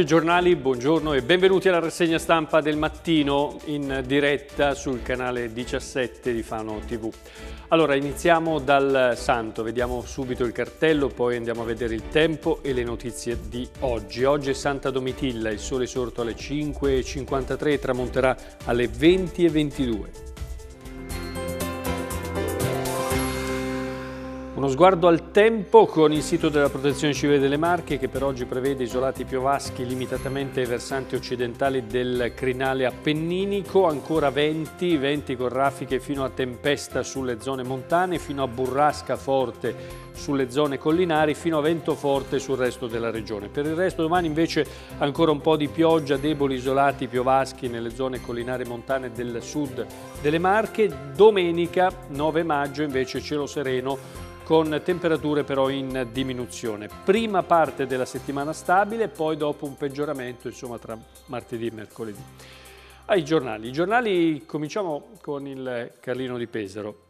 Occhio Giornali, buongiorno e benvenuti alla rassegna stampa del mattino in diretta sul canale 17 di Fano TV. Allora, iniziamo dal Santo, vediamo subito il cartello, poi andiamo a vedere il tempo e le notizie di oggi. Oggi è Santa Domitilla, il sole sorto alle 5.53 e tramonterà alle 20.22. Uno sguardo al tempo con il sito della Protezione Civile delle Marche che per oggi prevede isolati piovaschi limitatamente ai versanti occidentali del crinale appenninico, ancora venti, venti con raffiche fino a tempesta sulle zone montane, fino a burrasca forte sulle zone collinari fino a vento forte sul resto della regione. Per il resto domani invece ancora un po' di pioggia, deboli isolati piovaschi nelle zone collinari montane del sud delle Marche. Domenica 9 maggio invece cielo sereno con temperature però in diminuzione. Prima parte della settimana stabile, poi dopo un peggioramento insomma, tra martedì e mercoledì. Ai giornali. I giornali cominciamo con il Carlino di Pesaro.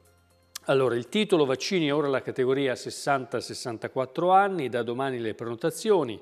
Allora, il titolo vaccini è ora la categoria 60-64 anni, da domani le prenotazioni.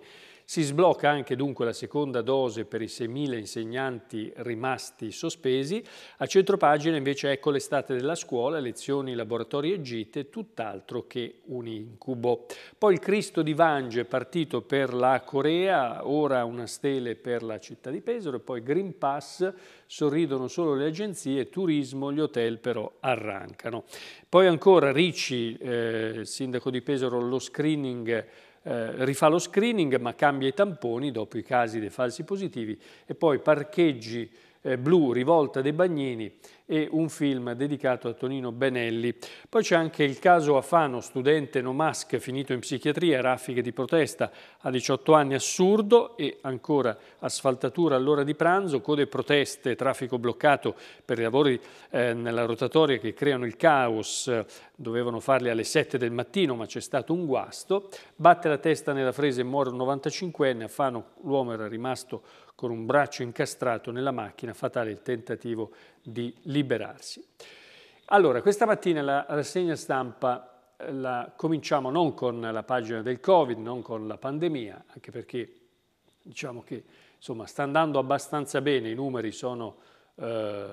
Si sblocca anche dunque la seconda dose per i 6.000 insegnanti rimasti sospesi. A centropagina invece ecco l'estate della scuola, lezioni, laboratori e gite, tutt'altro che un incubo. Poi il Cristo di Vange è partito per la Corea, ora una stele per la città di Pesaro e poi Green Pass, sorridono solo le agenzie, turismo, gli hotel però arrancano. Poi ancora Ricci, eh, sindaco di Pesaro, lo screening eh, rifà lo screening ma cambia i tamponi dopo i casi dei falsi positivi e poi parcheggi eh, blu rivolta dei bagnini e un film dedicato a Tonino Benelli. Poi c'è anche il caso Afano, studente no mask finito in psichiatria, raffiche di protesta, a 18 anni assurdo e ancora asfaltatura all'ora di pranzo, code proteste, traffico bloccato per i lavori eh, nella rotatoria che creano il caos, dovevano farli alle 7 del mattino ma c'è stato un guasto, batte la testa nella fresa e muore un 95enne, Afano l'uomo era rimasto con un braccio incastrato nella macchina, fatale il tentativo di liberarsi. Allora, questa mattina la rassegna stampa eh, la cominciamo non con la pagina del Covid, non con la pandemia, anche perché diciamo che insomma, sta andando abbastanza bene, i numeri sono, eh,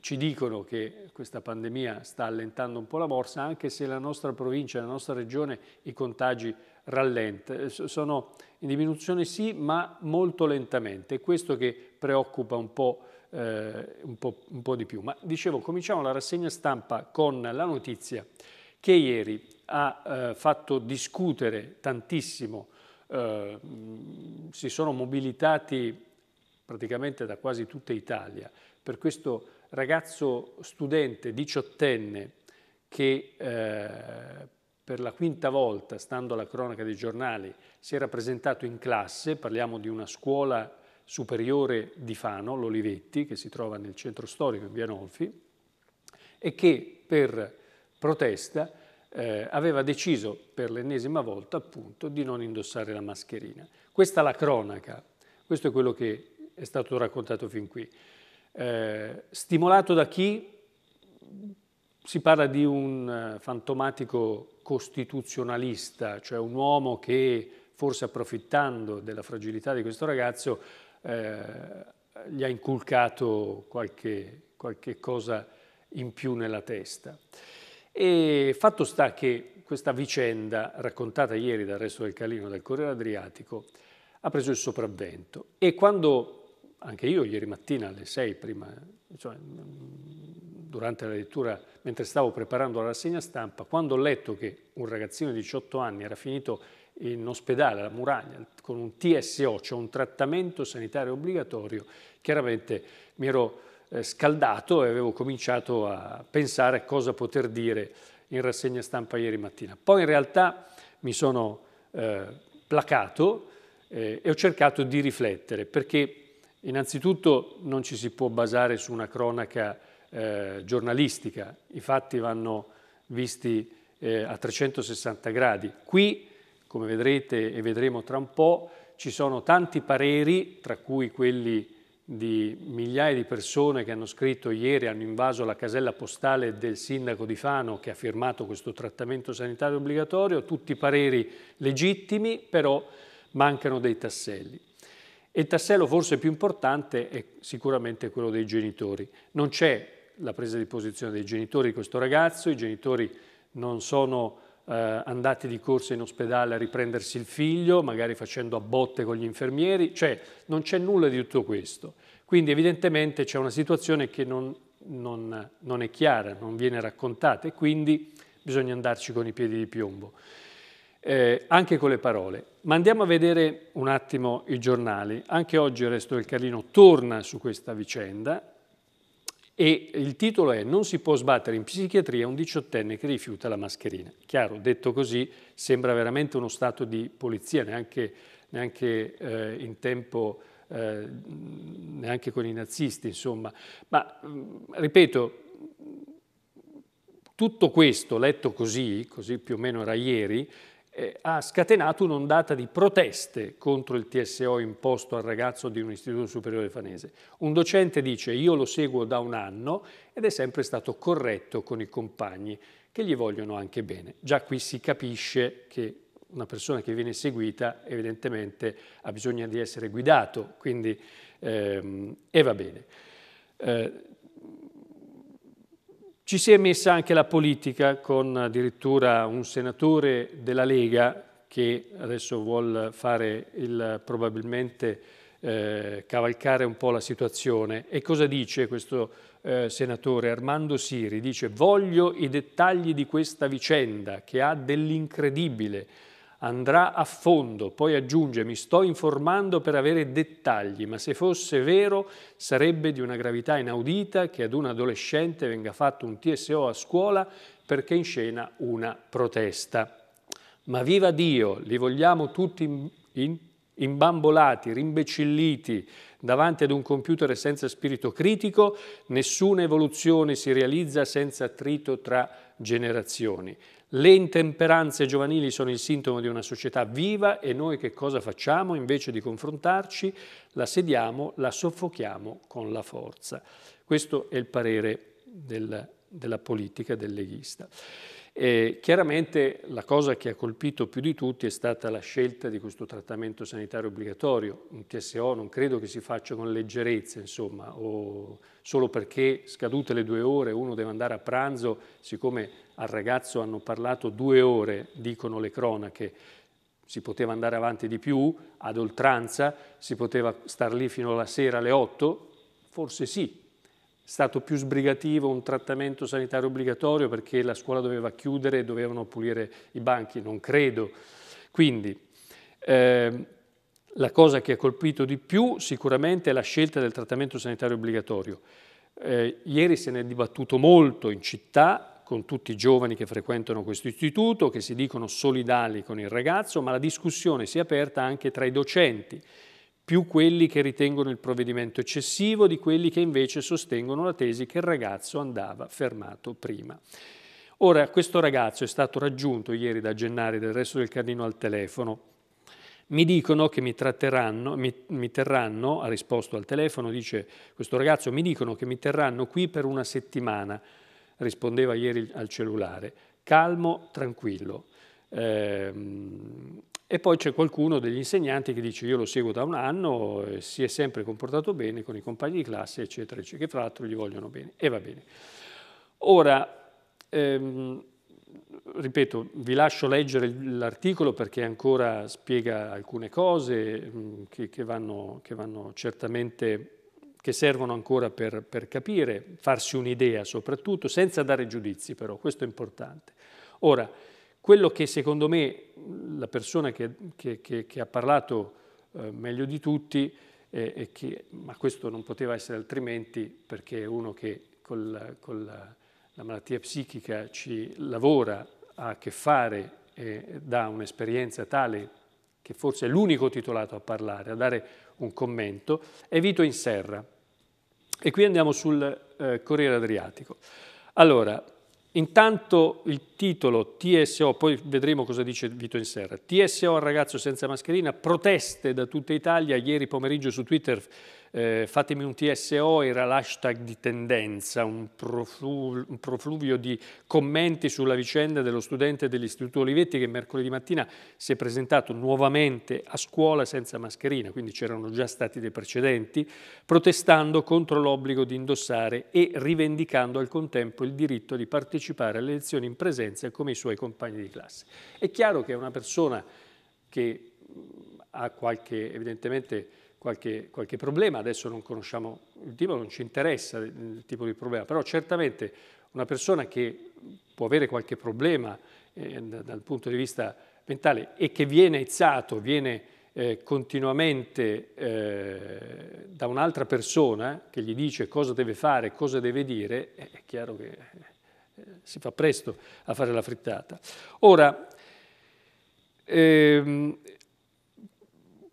ci dicono che questa pandemia sta allentando un po' la morsa, anche se la nostra provincia, la nostra regione, i contagi rallentano, eh, sono in diminuzione sì, ma molto lentamente. È questo che preoccupa un po' eh, un, po', un po' di più. Ma dicevo, cominciamo la rassegna stampa con la notizia che ieri ha eh, fatto discutere tantissimo, eh, si sono mobilitati praticamente da quasi tutta Italia per questo ragazzo studente diciottenne che eh, per la quinta volta, stando alla cronaca dei giornali, si era presentato in classe, parliamo di una scuola superiore di Fano, l'Olivetti, che si trova nel centro storico in via Nolfi, e che per protesta eh, aveva deciso per l'ennesima volta appunto di non indossare la mascherina. Questa è la cronaca, questo è quello che è stato raccontato fin qui. Eh, stimolato da chi? Si parla di un eh, fantomatico costituzionalista, cioè un uomo che forse approfittando della fragilità di questo ragazzo eh, gli ha inculcato qualche, qualche cosa in più nella testa. E fatto sta che questa vicenda, raccontata ieri dal resto del Calino del Corriere Adriatico, ha preso il sopravvento e quando, anche io ieri mattina alle 6 prima, cioè, durante la lettura, mentre stavo preparando la rassegna stampa, quando ho letto che un ragazzino di 18 anni era finito in ospedale, alla Muragna, con un TSO, cioè un trattamento sanitario obbligatorio, chiaramente mi ero eh, scaldato e avevo cominciato a pensare a cosa poter dire in rassegna stampa ieri mattina. Poi in realtà mi sono eh, placato eh, e ho cercato di riflettere, perché innanzitutto non ci si può basare su una cronaca eh, giornalistica, i fatti vanno visti eh, a 360 gradi. Qui come vedrete e vedremo tra un po', ci sono tanti pareri, tra cui quelli di migliaia di persone che hanno scritto ieri, hanno invaso la casella postale del sindaco di Fano che ha firmato questo trattamento sanitario obbligatorio, tutti pareri legittimi, però mancano dei tasselli. E il tassello forse più importante è sicuramente quello dei genitori. Non c'è la presa di posizione dei genitori di questo ragazzo, i genitori non sono eh, andati di corsa in ospedale a riprendersi il figlio, magari facendo a botte con gli infermieri, cioè non c'è nulla di tutto questo. Quindi evidentemente c'è una situazione che non, non, non, è chiara, non viene raccontata e quindi bisogna andarci con i piedi di piombo, eh, anche con le parole. Ma andiamo a vedere un attimo i giornali. Anche oggi il Resto del Carlino torna su questa vicenda e il titolo è Non si può sbattere in psichiatria un diciottenne che rifiuta la mascherina. Chiaro, detto così sembra veramente uno stato di polizia, neanche, neanche eh, in tempo, eh, neanche con i nazisti, insomma. Ma ripeto, tutto questo letto così, così più o meno era ieri, eh, ha scatenato un'ondata di proteste contro il TSO imposto al ragazzo di un istituto superiore fanese. Un docente dice io lo seguo da un anno ed è sempre stato corretto con i compagni che gli vogliono anche bene. Già qui si capisce che una persona che viene seguita evidentemente ha bisogno di essere guidato, quindi ehm, e va bene. Eh, ci si è messa anche la politica con addirittura un senatore della Lega che adesso vuole fare il, probabilmente eh, cavalcare un po' la situazione. E cosa dice questo eh, senatore Armando Siri? Dice voglio i dettagli di questa vicenda che ha dell'incredibile Andrà a fondo, poi aggiunge, mi sto informando per avere dettagli, ma se fosse vero sarebbe di una gravità inaudita che ad un adolescente venga fatto un TSO a scuola perché in scena una protesta. Ma viva Dio, li vogliamo tutti in, in, imbambolati, rimbecilliti, davanti ad un computer senza spirito critico, nessuna evoluzione si realizza senza attrito tra generazioni. Le intemperanze giovanili sono il sintomo di una società viva e noi che cosa facciamo? Invece di confrontarci, la sediamo, la soffochiamo con la forza. Questo è il parere del, della politica del leghista. Eh, chiaramente la cosa che ha colpito più di tutti è stata la scelta di questo trattamento sanitario obbligatorio. Un TSO non credo che si faccia con leggerezza, insomma, o solo perché scadute le due ore uno deve andare a pranzo, siccome al ragazzo hanno parlato due ore, dicono le cronache, si poteva andare avanti di più, ad oltranza, si poteva star lì fino alla sera alle otto, forse sì, stato più sbrigativo un trattamento sanitario obbligatorio perché la scuola doveva chiudere e dovevano pulire i banchi, non credo. Quindi eh, la cosa che ha colpito di più sicuramente è la scelta del trattamento sanitario obbligatorio. Eh, ieri se ne è dibattuto molto in città con tutti i giovani che frequentano questo istituto, che si dicono solidali con il ragazzo, ma la discussione si è aperta anche tra i docenti più quelli che ritengono il provvedimento eccessivo di quelli che invece sostengono la tesi che il ragazzo andava fermato prima. Ora, questo ragazzo è stato raggiunto ieri da Gennari del resto del Carlino al telefono. Mi dicono che mi tratteranno, mi, mi terranno, ha risposto al telefono, dice questo ragazzo, mi dicono che mi terranno qui per una settimana, rispondeva ieri al cellulare, calmo, tranquillo. Eh, e poi c'è qualcuno degli insegnanti che dice io lo seguo da un anno, eh, si è sempre comportato bene con i compagni di classe, eccetera, eccetera, che fra l'altro gli vogliono bene, e va bene. Ora, ehm, ripeto, vi lascio leggere l'articolo perché ancora spiega alcune cose mh, mm, che, che, vanno, che, vanno, certamente, che servono ancora per, per capire, farsi un'idea soprattutto, senza dare giudizi però, questo è importante. Ora, quello che secondo me la persona che, che, che, che ha parlato eh, meglio di tutti, eh, che, ma questo non poteva essere altrimenti perché è uno che con la, con la, la malattia psichica ci lavora, ha a che fare eh, da un'esperienza tale che forse è l'unico titolato a parlare, a dare un commento, è Vito in Serra. E qui andiamo sul eh, Corriere Adriatico. Allora, Intanto il titolo TSO, poi vedremo cosa dice Vito in Serra, TSO al ragazzo senza mascherina, proteste da tutta Italia, ieri pomeriggio su Twitter eh, fatemi un TSO era l'hashtag di tendenza, un, proflu un, profluvio di commenti sulla vicenda dello studente dell'Istituto Olivetti che mercoledì mattina si è presentato nuovamente a scuola senza mascherina, quindi c'erano già stati dei precedenti, protestando contro l'obbligo di indossare e rivendicando al contempo il diritto di partecipare alle lezioni in presenza come i suoi compagni di classe. È chiaro che una persona che mm, ha qualche, evidentemente, qualche, qualche problema, adesso non conosciamo il tipo, non ci interessa il tipo di problema, però certamente una persona che può avere qualche problema eh, dal punto di vista mentale e che viene aizzato, viene eh, continuamente eh, da un'altra persona che gli dice cosa deve fare, cosa deve dire, eh, è chiaro che eh, si fa presto a fare la frittata. Ora, ehm,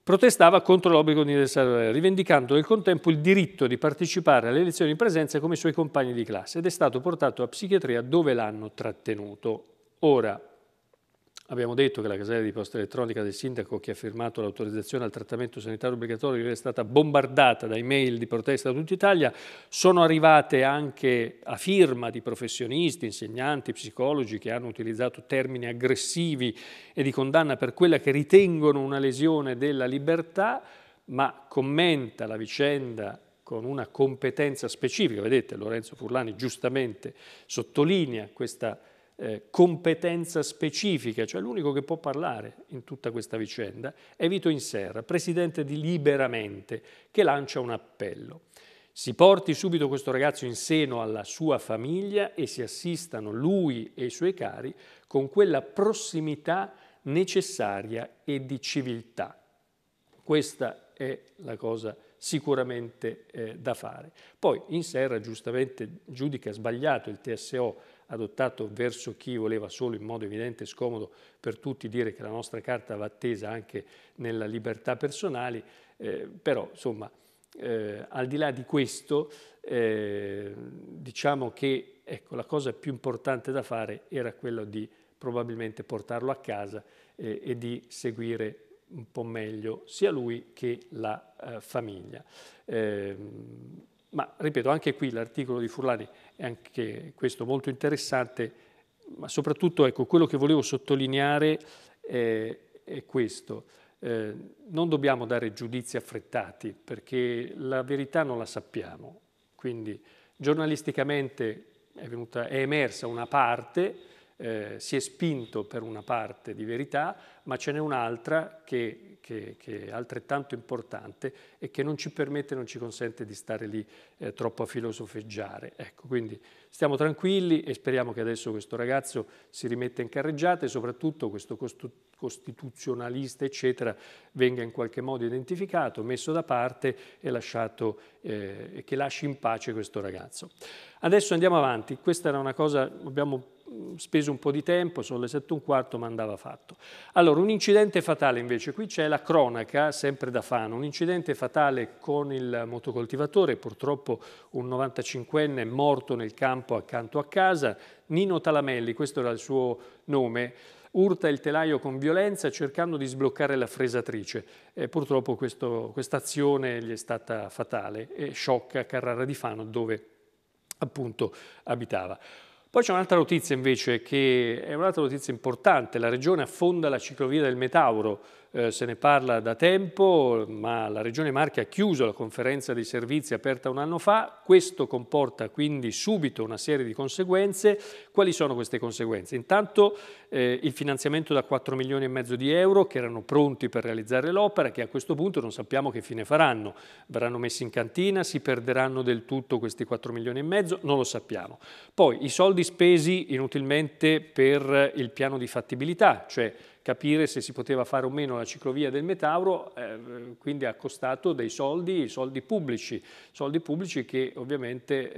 protestava contro l'obbligo di universale, rivendicando nel contempo il diritto di partecipare alle lezioni in presenza come i suoi compagni di classe ed è stato portato a psichiatria dove l'hanno trattenuto. Ora, Abbiamo detto che la casella di posta elettronica del sindaco che ha firmato l'autorizzazione al trattamento sanitario obbligatorio è stata bombardata da email di protesta da tutta Italia, sono arrivate anche a firma di professionisti, insegnanti, psicologi che hanno utilizzato termini aggressivi e di condanna per quella che ritengono una lesione della libertà, ma commenta la vicenda con una competenza specifica, vedete Lorenzo Furlani giustamente sottolinea questa eh, competenza specifica, cioè l'unico che può parlare in tutta questa vicenda, è Vito Inserra, presidente di Liberamente, che lancia un appello. Si porti subito questo ragazzo in seno alla sua famiglia e si assistano lui e i suoi cari con quella prossimità necessaria e di civiltà. Questa è la cosa sicuramente eh, da fare. Poi in Serra giustamente giudica sbagliato il TSO adottato verso chi voleva solo in modo evidente e scomodo per tutti dire che la nostra carta va attesa anche nella libertà personali, eh, però insomma eh, al di là di questo eh, diciamo che ecco, la cosa più importante da fare era quella di probabilmente portarlo a casa eh, e di seguire un po' meglio sia lui che la eh, famiglia. Eh, ma ripeto, anche qui l'articolo di Furlani è anche questo molto interessante, ma soprattutto ecco, quello che volevo sottolineare è, è questo. Eh, non dobbiamo dare giudizi affrettati perché la verità non la sappiamo. Quindi giornalisticamente è, venuta, è emersa una parte, eh, si è spinto per una parte di verità, ma ce n'è un'altra che, che, che, è altrettanto importante e che non ci permette, non ci consente di stare lì eh, troppo a filosofeggiare. Ecco, quindi stiamo tranquilli e speriamo che adesso questo ragazzo si rimetta in carreggiata e soprattutto questo costituzionalista, eccetera, venga in qualche modo identificato, messo da parte e lasciato, eh, che lasci in pace questo ragazzo. Adesso andiamo avanti. Questa era una cosa, abbiamo Mm, speso un po' di tempo, sono le 7 e un quarto, ma andava fatto. Allora, un incidente fatale invece, qui c'è la cronaca, sempre da Fano, un incidente fatale con il motocoltivatore, purtroppo un 95enne morto nel campo accanto a casa, Nino Talamelli, questo era il suo nome, urta il telaio con violenza cercando di sbloccare la fresatrice. Eh, purtroppo questa azione gli è stata fatale e sciocca Carrara di Fano dove appunto abitava. Poi c'è un'altra notizia invece che è un'altra notizia importante, la Regione affonda la ciclovia del Metauro eh, se ne parla da tempo, ma la Regione Marche ha chiuso la conferenza dei servizi aperta un anno fa, questo comporta quindi subito una serie di conseguenze. Quali sono queste conseguenze? Intanto eh, il finanziamento da 4 milioni e mezzo di euro che erano pronti per realizzare l'opera, che a questo punto non sappiamo che fine faranno. Verranno messi in cantina, si perderanno del tutto questi 4 milioni e mezzo, non lo sappiamo. Poi i soldi spesi inutilmente per il piano di fattibilità, cioè capire se si poteva fare o meno la ciclovia del Metauro, eh, quindi ha costato dei soldi, soldi pubblici, soldi pubblici che ovviamente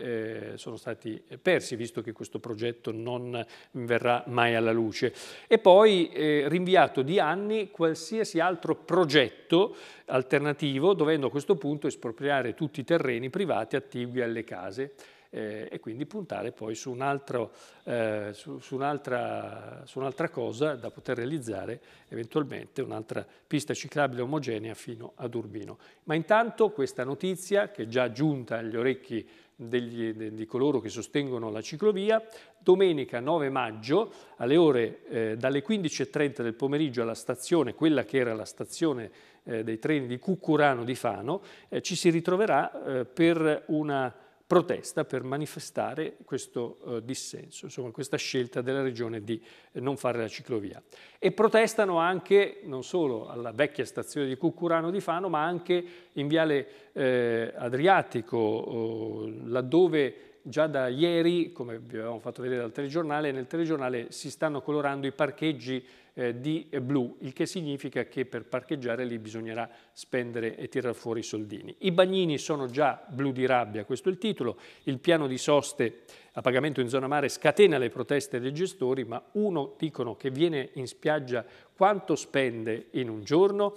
eh, sono stati persi visto che questo progetto non verrà mai alla luce. E poi eh, rinviato di anni qualsiasi altro progetto alternativo dovendo a questo punto espropriare tutti i terreni privati attigui alle case eh, e quindi puntare poi su, un'altra eh, su, su un cosa da poter realizzare eventualmente un'altra pista ciclabile omogenea fino ad Urbino. Ma intanto questa notizia che è già giunta agli orecchi degli, de, di coloro che sostengono la ciclovia, domenica 9 maggio alle ore eh, dalle 15.30 del pomeriggio alla stazione, quella che era la stazione eh, dei treni di Cucurano di Fano, eh, ci si ritroverà eh, per una protesta per manifestare questo eh, dissenso, insomma questa scelta della regione di eh, non fare la ciclovia. E protestano anche, non solo alla vecchia stazione di Cucurano di Fano, ma anche in Viale eh, Adriatico, eh, laddove già da ieri, come vi avevamo fatto vedere dal telegiornale, nel telegiornale si stanno colorando i parcheggi eh, di blu, il che significa che per parcheggiare lì bisognerà spendere e tirar fuori i soldini. I bagnini sono già blu di rabbia, questo è il titolo, il piano di soste a pagamento in zona mare scatena le proteste dei gestori, ma uno dicono che viene in spiaggia quanto spende in un giorno,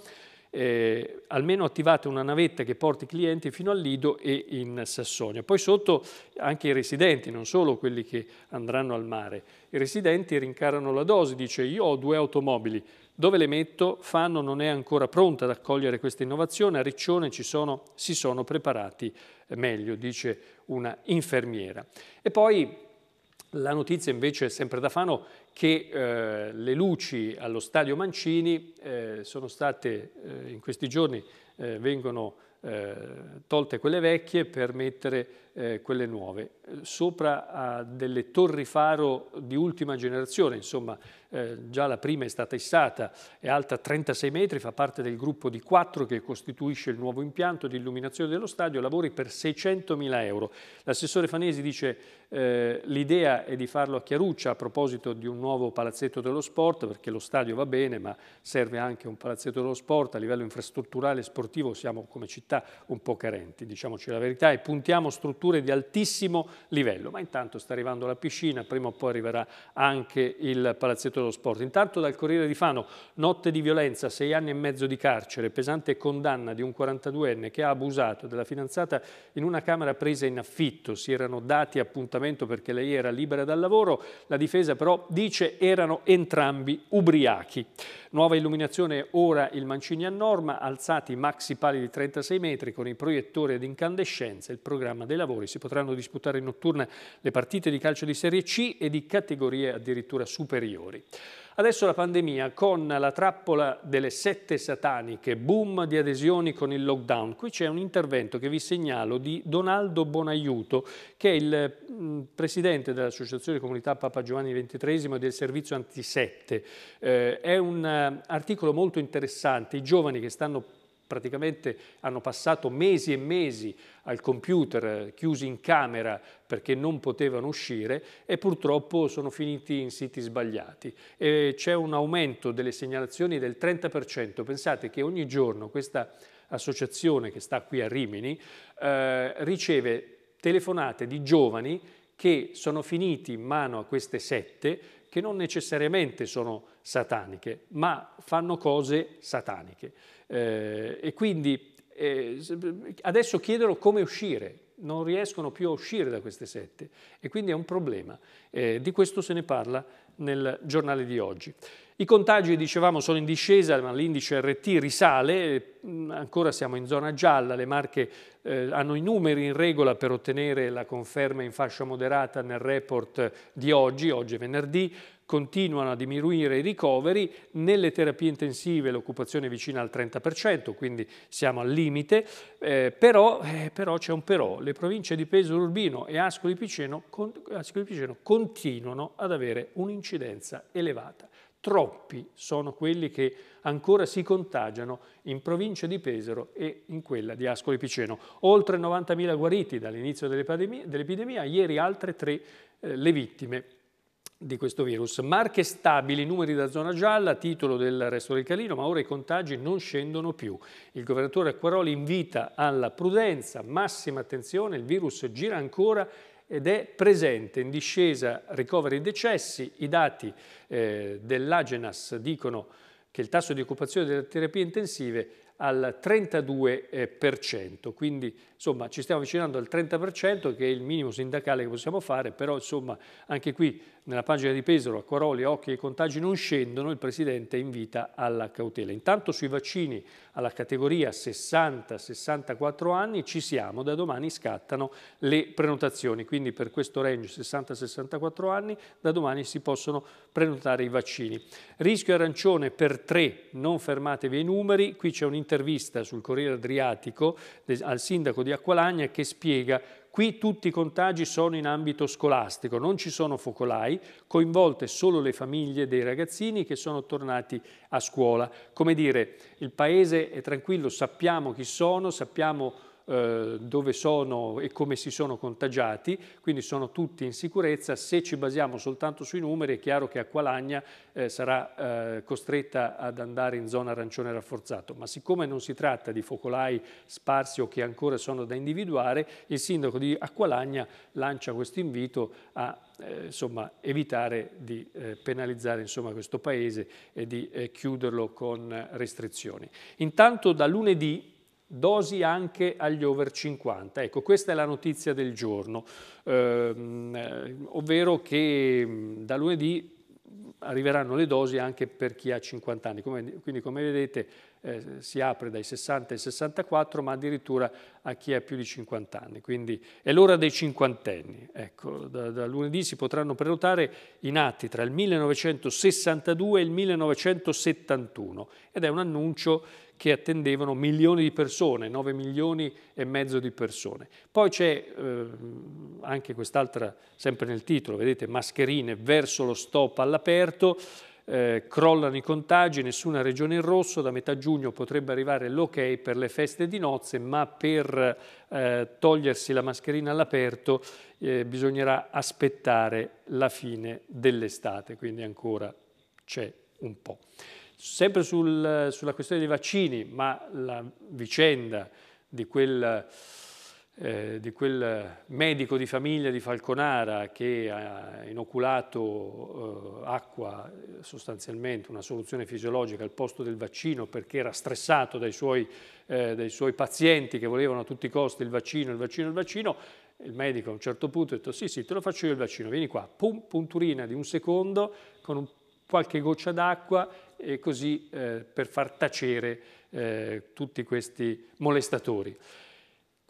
eh, almeno attivate una navetta che porti i clienti fino al Lido e in Sassonia. Poi sotto anche i residenti, non solo quelli che andranno al mare. I residenti rincarano la dose, dice io ho due automobili, dove le metto? Fanno non è ancora pronta ad accogliere questa innovazione, a Riccione sono, si sono preparati meglio, dice una infermiera. E poi la notizia invece, è sempre da Fano, che eh, le luci allo stadio Mancini eh, sono state eh, in questi giorni, eh, vengono eh, tolte quelle vecchie per mettere eh, quelle nuove, sopra a delle torri faro di ultima generazione, insomma eh, già la prima è stata issata, è alta 36 metri, fa parte del gruppo di quattro che costituisce il nuovo impianto di illuminazione dello stadio, lavori per 600 mila euro. L'assessore Fanesi dice eh, l'idea è di farlo a Chiaruccia a proposito di un nuovo palazzetto dello sport, perché lo stadio va bene ma serve anche un palazzetto dello sport, a livello infrastrutturale e sportivo siamo come città un po' carenti, diciamoci la verità, e puntiamo strutturalmente strutture di altissimo livello. Ma intanto sta arrivando la piscina, prima o poi arriverà anche il palazzetto dello sport. Intanto dal Corriere di Fano, notte di violenza, sei anni e mezzo di carcere, pesante condanna di un 42enne che ha abusato della fidanzata in una camera presa in affitto. Si erano dati appuntamento perché lei era libera dal lavoro, la difesa però dice erano entrambi ubriachi. Nuova illuminazione ora il Mancini a norma, alzati maxi pali di 36 metri con i proiettori ad incandescenza, il programma dei lavori. Si potranno disputare in notturna le partite di calcio di Serie C e di categorie addirittura superiori. Adesso la pandemia con la trappola delle sette sataniche, boom di adesioni con il lockdown. Qui c'è un intervento che vi segnalo di Donaldo Bonaiuto, che è il mh, mm, presidente dell'Associazione Comunità Papa Giovanni XXIII e del Servizio Antisette. Eh, è un uh, articolo molto interessante. I giovani che stanno praticamente hanno passato mesi e mesi al computer, eh, chiusi in camera perché non potevano uscire e purtroppo sono finiti in siti sbagliati. c'è un aumento delle segnalazioni del 30%. Pensate che ogni giorno questa associazione che sta qui a Rimini eh, riceve telefonate di giovani che sono finiti in mano a queste sette che non necessariamente sono sataniche, ma fanno cose sataniche. Eh, e quindi eh, adesso chiedono come uscire, non riescono più a uscire da queste sette e quindi è un problema. Eh, di questo se ne parla nel giornale di oggi. I contagi, dicevamo, sono in discesa, ma l'indice RT risale, mm, ancora siamo in zona gialla, le marche eh, hanno i numeri in regola per ottenere la conferma in fascia moderata nel report di oggi, oggi è venerdì, continuano a diminuire i ricoveri, nelle terapie intensive l'occupazione è vicina al 30%, quindi siamo al limite, eh, però, eh, però c'è un però, le province di Pesaro Urbino e Ascoli Piceno, con, Ascoli Piceno continuano ad avere un'incidenza elevata. Troppi sono quelli che ancora si contagiano in provincia di Pesaro e in quella di Ascoli Piceno. Oltre 90.000 guariti dall'inizio dell'epidemia, ieri altre tre eh, le vittime di questo virus. Marche stabili, numeri da zona gialla, titolo del resto del Calino, ma ora i contagi non scendono più. Il governatore Acquaroli invita alla prudenza, massima attenzione, il virus gira ancora ed è presente in discesa ricoveri e decessi. I dati eh, dell'Agenas dicono che il tasso di occupazione delle terapie intensive al 32%, quindi Insomma, ci stiamo avvicinando al 30% che è il minimo sindacale che possiamo fare, però insomma, anche qui nella pagina di Pesaro, Coroli, Occhi e contagi non scendono, il Presidente invita alla cautela. Intanto sui vaccini alla categoria 60-64 anni ci siamo, da domani scattano le prenotazioni, quindi per questo range 60-64 anni da domani si possono prenotare i vaccini. Rischio arancione per tre, non fermatevi ai numeri, qui c'è un'intervista sul Corriere Adriatico al sindaco di di Acqualagna che spiega Qui tutti i contagi sono in ambito scolastico, non ci sono focolai, coinvolte solo le famiglie dei ragazzini che sono tornati a scuola. Come dire, il paese è tranquillo, sappiamo chi sono, sappiamo eh, dove sono e come si sono contagiati, quindi sono tutti in sicurezza. Se ci basiamo soltanto sui numeri è chiaro che Acqualagna eh, sarà eh, costretta ad andare in zona arancione rafforzato, ma siccome non si tratta di focolai sparsi o che ancora sono da individuare, il sindaco di Acqualagna lancia questo invito a eh, insomma, evitare di eh, penalizzare insomma, questo paese e di chiuderlo con restrizioni. Intanto da lunedì dosi anche agli over 50. Ecco, questa è la notizia del giorno, ehm, eh, ovvero che mm, da lunedì arriveranno le dosi anche per chi ha 50 anni. Come, quindi come vedete eh, si apre dai 60 ai 64, ma addirittura a chi ha più di 50 anni. Quindi è l'ora dei cinquantenni. Ecco, da, da, lunedì si potranno prenotare i nati tra il 1962 e il 1971 ed è un annuncio che attendevano milioni di persone, 9 milioni e mezzo di persone. Poi c'è eh, anche quest'altra, sempre nel titolo, vedete, mascherine verso lo stop all'aperto eh, crollano i contagi, nessuna regione in rosso, da metà giugno potrebbe arrivare l'ok per le feste di nozze, ma per eh, togliersi la mascherina all'aperto eh, bisognerà aspettare la fine dell'estate, quindi ancora c'è un po'. Sempre sul, sulla questione dei vaccini, ma la vicenda di quel eh, di quel medico di famiglia di Falconara che ha inoculato eh, acqua, eh, sostanzialmente una soluzione fisiologica al posto del vaccino perché era stressato dai suoi, eh, dai suoi pazienti che volevano a tutti i costi il vaccino, il vaccino, il vaccino, il medico a un certo punto ha detto sì sì te lo faccio io il vaccino, vieni qua, pum, punturina di un secondo con un, qualche goccia d'acqua e così eh, per far tacere tutti questi molestatori.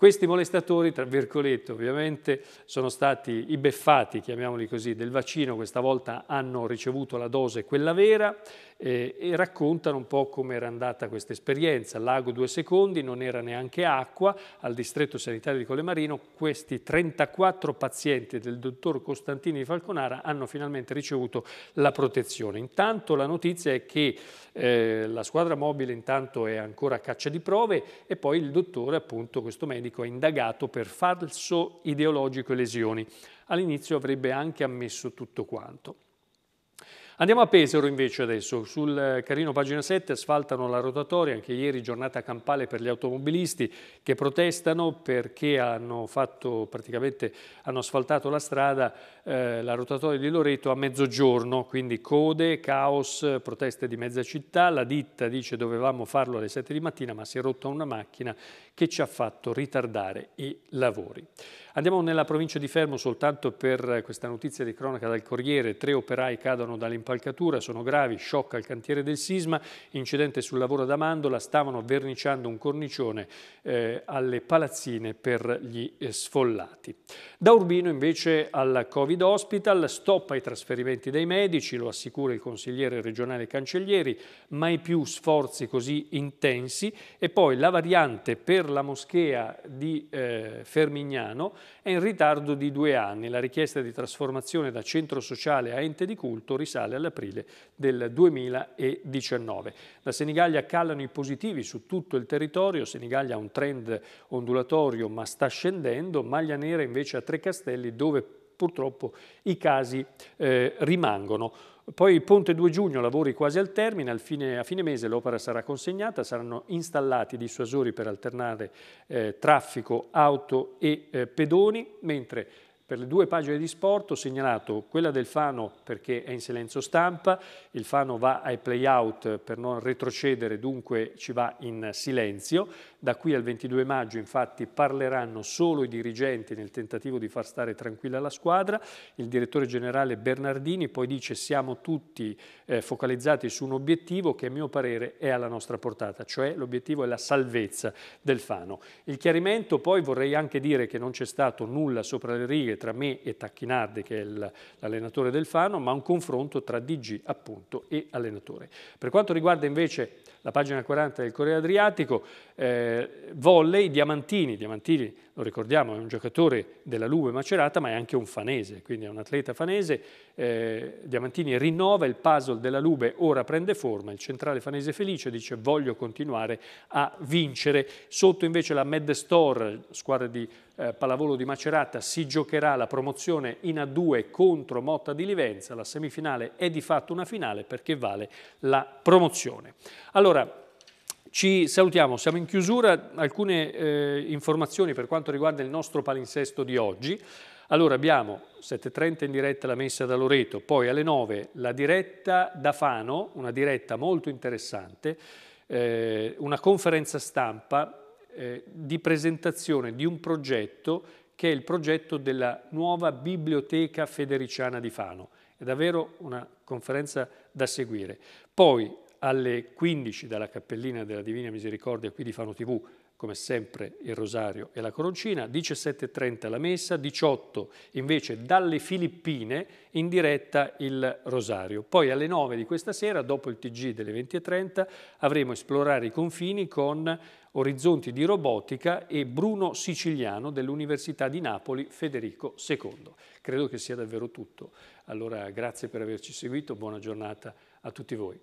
Questi molestatori, tra virgolette ovviamente, sono stati i beffati, chiamiamoli così, del vaccino, questa volta hanno ricevuto la dose quella vera, eh, e raccontano un po' come era andata questa esperienza. Lago due secondi, non era neanche acqua, al distretto sanitario di Colemarino questi 34 pazienti del dottor Costantini di Falconara hanno finalmente ricevuto la protezione. Intanto la notizia è che eh, la squadra mobile intanto è ancora a caccia di prove e poi il dottore, appunto questo medico, è indagato per falso ideologico e lesioni. All'inizio avrebbe anche ammesso tutto quanto. Andiamo a Pesaro invece adesso, sul eh, Carino pagina 7 asfaltano la rotatoria, anche ieri giornata campale per gli automobilisti che protestano perché hanno, fatto, praticamente, hanno asfaltato la strada, eh, la rotatoria di Loreto a mezzogiorno, quindi code, caos, proteste di mezza città, la ditta dice dovevamo farlo alle 7 di mattina ma si è rotta una macchina che ci ha fatto ritardare i lavori. Andiamo nella provincia di Fermo soltanto per eh, questa notizia di cronaca dal Corriere, tre operai cadono dall'impatto impalcatura, sono gravi, sciocca il cantiere del sisma, incidente sul lavoro da Mandola, stavano verniciando un cornicione eh, alle palazzine per gli eh, sfollati. Da Urbino invece al Covid Hospital, stoppa i trasferimenti dei medici, lo assicura il consigliere regionale Cancellieri, mai più sforzi così intensi e poi la variante per la moschea di eh, Fermignano è in ritardo di due anni. La richiesta di trasformazione da centro sociale a ente di culto risale alla nell'aprile del 2019. Da Senigallia calano i positivi su tutto il territorio, Senigallia ha un trend ondulatorio ma sta scendendo, Maglia Nera invece a Trecastelli dove purtroppo i casi eh, rimangono. Poi Ponte 2 giugno lavori quasi al termine, al fine, a fine mese l'opera sarà consegnata, saranno installati dissuasori per alternare eh, traffico, auto e eh, pedoni, mentre per le due pagine di sport ho segnalato quella del Fano perché è in silenzio stampa, il Fano va ai play-out per non retrocedere, dunque ci va in silenzio, da qui al 22 maggio infatti parleranno solo i dirigenti nel tentativo di far stare tranquilla la squadra. Il direttore generale Bernardini poi dice siamo tutti eh, focalizzati su un obiettivo che a mio parere è alla nostra portata, cioè l'obiettivo è la salvezza del Fano. Il chiarimento poi vorrei anche dire che non c'è stato nulla sopra le righe tra me e Tacchinardi che è l'allenatore del Fano, ma un confronto tra DG appunto e allenatore. Per quanto riguarda invece la pagina 40 del Corriere Adriatico, eh, volle i Diamantini, Diamantini lo ricordiamo è un giocatore della Lube Macerata ma è anche un fanese, quindi è un atleta fanese, eh, Diamantini rinnova il puzzle della Lube, ora prende forma, il centrale fanese felice dice voglio continuare a vincere, sotto invece la Med Store, squadra di eh, Pallavolo di Macerata si giocherà la promozione in A2 contro Motta di Livenza, la semifinale è di fatto una finale perché vale la promozione. Allora, ci salutiamo, siamo in chiusura, alcune eh, informazioni per quanto riguarda il nostro palinsesto di oggi. Allora abbiamo 7.30 in diretta la messa da Loreto, poi alle 9 la diretta da Fano, una diretta molto interessante, eh, una conferenza stampa eh, di presentazione di un progetto che è il progetto della nuova Biblioteca Federiciana di Fano. È davvero una conferenza da seguire. Poi alle 15 dalla Cappellina della Divina Misericordia qui di Fano TV, come sempre il rosario e la coroncina, 17.30 la messa, 18 invece dalle Filippine in diretta il rosario. Poi alle 9 di questa sera, dopo il TG delle 20.30, avremo Esplorare i confini con Orizzonti di Robotica e Bruno Siciliano dell'Università di Napoli Federico II. Credo che sia davvero tutto. Allora grazie per averci seguito, buona giornata a tutti voi.